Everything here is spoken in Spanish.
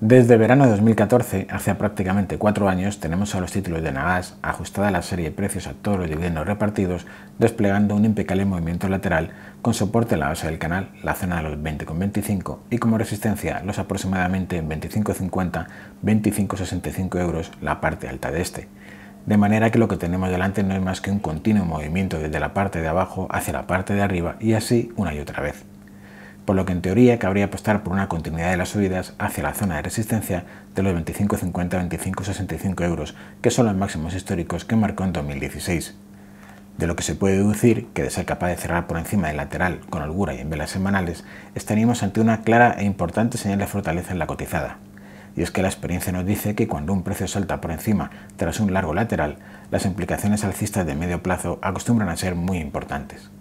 Desde verano de 2014, hace prácticamente cuatro años, tenemos a los títulos de Nagas ajustada la serie de precios a todos los dividendos repartidos, desplegando un impecable movimiento lateral con soporte en la base del canal, la zona de los 20,25 y como resistencia los aproximadamente 25,50, 25,65 euros la parte alta de este. De manera que lo que tenemos delante no es más que un continuo movimiento desde la parte de abajo hacia la parte de arriba y así una y otra vez por lo que en teoría cabría apostar por una continuidad de las subidas hacia la zona de resistencia de los 25,50 25,65 euros, que son los máximos históricos que marcó en 2016. De lo que se puede deducir que de ser capaz de cerrar por encima del lateral con holgura y en velas semanales, estaríamos ante una clara e importante señal de fortaleza en la cotizada. Y es que la experiencia nos dice que cuando un precio salta por encima tras un largo lateral, las implicaciones alcistas de medio plazo acostumbran a ser muy importantes.